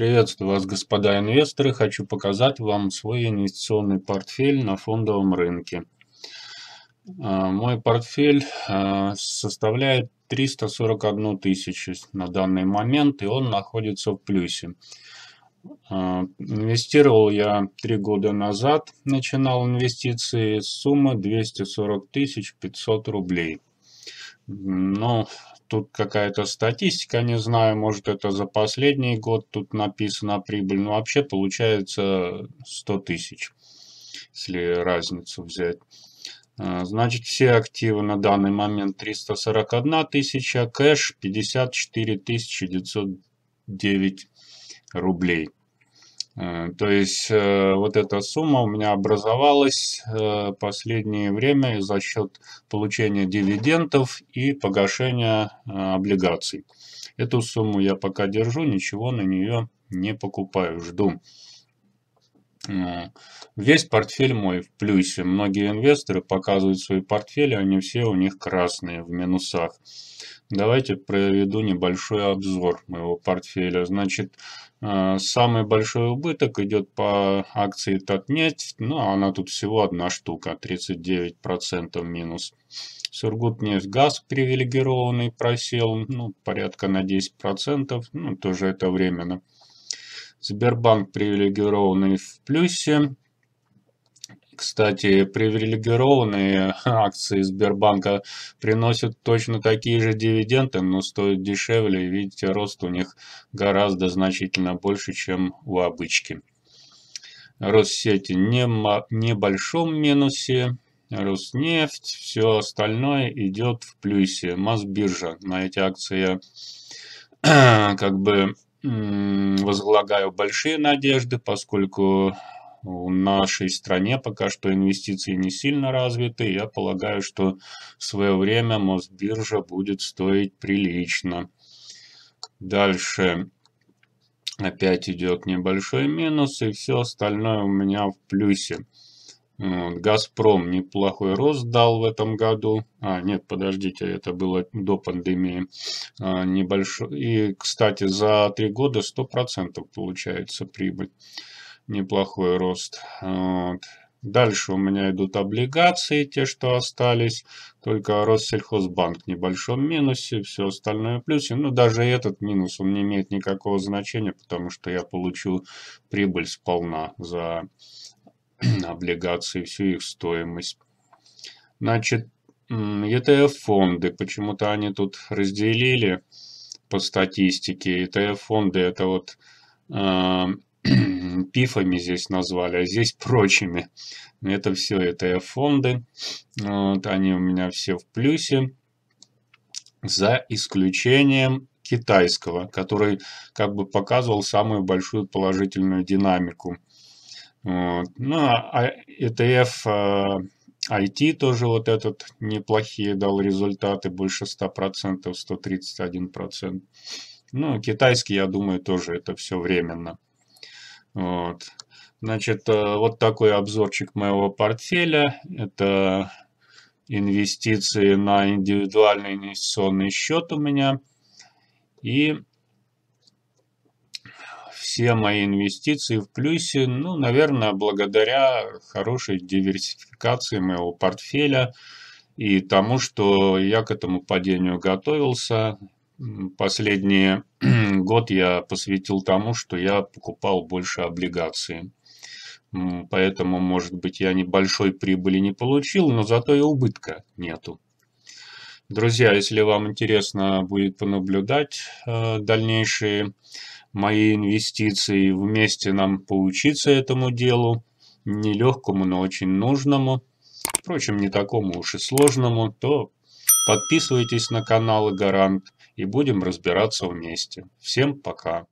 Приветствую вас, господа инвесторы. Хочу показать вам свой инвестиционный портфель на фондовом рынке. А, мой портфель а, составляет 341 тысячу на данный момент, и он находится в плюсе. А, инвестировал я три года назад, начинал инвестиции с суммы 240 тысяч 500 рублей. Но тут какая-то статистика, не знаю, может это за последний год тут написано прибыль, но вообще получается 100 тысяч, если разницу взять. А, значит, все активы на данный момент 341 тысяча, кэш 54 909 рублей. Э, то есть э, вот эта сумма у меня образовалась э, последнее время за счет получения дивидендов и погашения облигаций. Эту сумму я пока держу, ничего на нее не покупаю, жду. Весь портфель мой в плюсе. Многие инвесторы показывают свои портфели, они все у них красные, в минусах. Давайте проведу небольшой обзор моего портфеля. Значит, э, самый большой убыток идет по акции Татнефть. Ну, а она тут всего одна штука, 39% минус. Сургутнефть-газ привилегированный просел, ну, порядка на 10%, ну, тоже это временно. Сбербанк привилегированный в плюсе, кстати, привилегированные акции Сбербанка приносят точно такие же дивиденды, но стоят дешевле. Видите, рост у них гораздо значительно больше, чем у обычки. Россети не в небольшом минусе, Роснефть, все остальное идет в плюсе. Мосбиржа, на эти акции как бы возлагаю большие надежды, поскольку в нашей стране пока что инвестиции не сильно развиты. Я полагаю, что в свое время Мосбиржа будет стоить прилично. Дальше опять идет небольшой минус, и все остальное у меня в плюсе. Газпром неплохой рост дал в этом году. А, нет, подождите, это было до пандемии. А, небольшой. И, кстати, за три года 100% получается прибыль неплохой рост. Вот. Дальше у меня идут облигации, те, что остались. Только Россельхозбанк в небольшом минусе, все остальное в плюсе. Но ну, даже этот минус, он не имеет никакого значения, потому что я получу прибыль сполна за облигации, всю их стоимость. Значит, ETF-фонды, почему-то они тут разделили по статистике. ETF-фонды это вот а, пифами здесь назвали, а здесь прочими. Это все, это фонды. Вот, они у меня все в плюсе. За исключением китайского, который как бы показывал самую большую положительную динамику. Вот. Ну, а ETF а IT э, тоже вот этот неплохие дал результаты, больше 100%, 131%. Ну, китайский, я думаю, тоже это все временно. Вот. Значит, э, вот такой обзорчик моего портфеля. Это инвестиции на индивидуальный инвестиционный счет у меня. И все мои инвестиции в плюсе, ну, наверное, благодаря хорошей диверсификации моего портфеля и тому, что я к этому падению готовился. Последние год я посвятил тому, что я покупал больше облигаций. Поэтому, может быть, я небольшой прибыли не получил, но зато и убытка нету. Друзья, если вам интересно будет понаблюдать э, дальнейшие мои инвестиции, вместе нам поучиться этому делу, нелегкому, но очень нужному, впрочем, не такому уж и сложному, то подписывайтесь на канал Гарант и будем разбираться вместе. Всем пока!